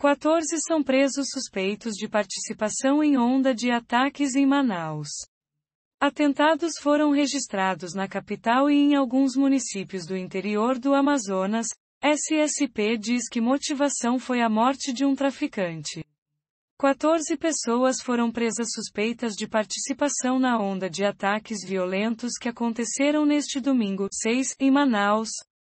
14 são presos suspeitos de participação em onda de ataques em Manaus. Atentados foram registrados na capital e em alguns municípios do interior do Amazonas. SSP diz que motivação foi a morte de um traficante. 14 pessoas foram presas suspeitas de participação na onda de ataques violentos que aconteceram neste domingo, 6, em Manaus,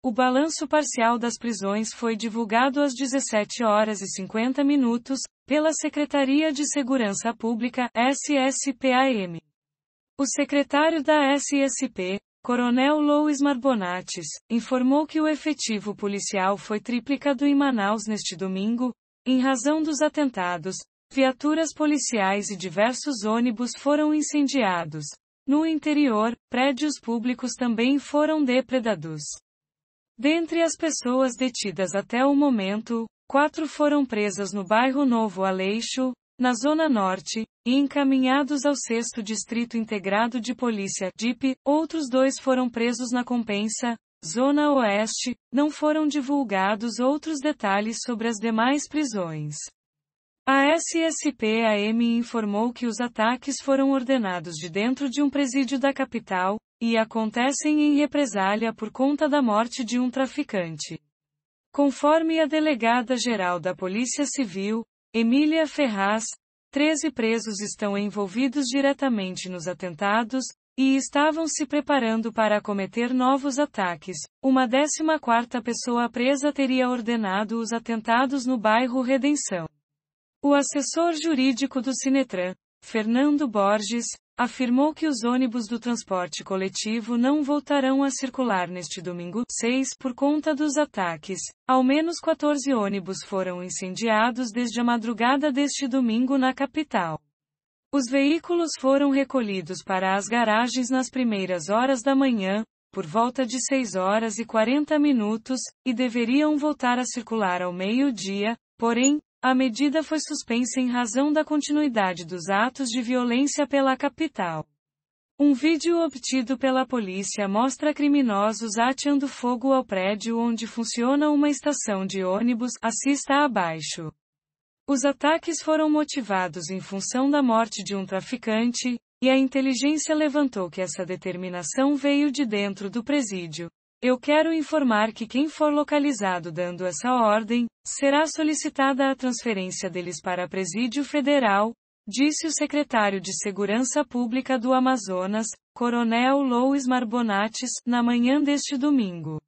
o balanço parcial das prisões foi divulgado às 17 horas e 50 minutos, pela Secretaria de Segurança Pública, SSPAM. O secretário da SSP, Coronel Louis Marbonates, informou que o efetivo policial foi triplicado em Manaus neste domingo, em razão dos atentados, viaturas policiais e diversos ônibus foram incendiados. No interior, prédios públicos também foram depredados. Dentre as pessoas detidas até o momento, quatro foram presas no bairro Novo Aleixo, na Zona Norte, e encaminhados ao 6 Distrito Integrado de Polícia, DIP, outros dois foram presos na Compensa, Zona Oeste, não foram divulgados outros detalhes sobre as demais prisões. A SSPAM informou que os ataques foram ordenados de dentro de um presídio da capital, e acontecem em represália por conta da morte de um traficante. Conforme a delegada-geral da Polícia Civil, Emília Ferraz, 13 presos estão envolvidos diretamente nos atentados, e estavam se preparando para cometer novos ataques. Uma 14 pessoa presa teria ordenado os atentados no bairro Redenção. O assessor jurídico do Sinetran, Fernando Borges, afirmou que os ônibus do transporte coletivo não voltarão a circular neste domingo 6 por conta dos ataques. Ao menos 14 ônibus foram incendiados desde a madrugada deste domingo na capital. Os veículos foram recolhidos para as garagens nas primeiras horas da manhã, por volta de 6 horas e 40 minutos, e deveriam voltar a circular ao meio-dia, porém, a medida foi suspensa em razão da continuidade dos atos de violência pela capital. Um vídeo obtido pela polícia mostra criminosos ateando fogo ao prédio onde funciona uma estação de ônibus, assista abaixo. Os ataques foram motivados em função da morte de um traficante, e a inteligência levantou que essa determinação veio de dentro do presídio. Eu quero informar que quem for localizado dando essa ordem, será solicitada a transferência deles para Presídio Federal, disse o secretário de Segurança Pública do Amazonas, Coronel Louis Marbonates, na manhã deste domingo.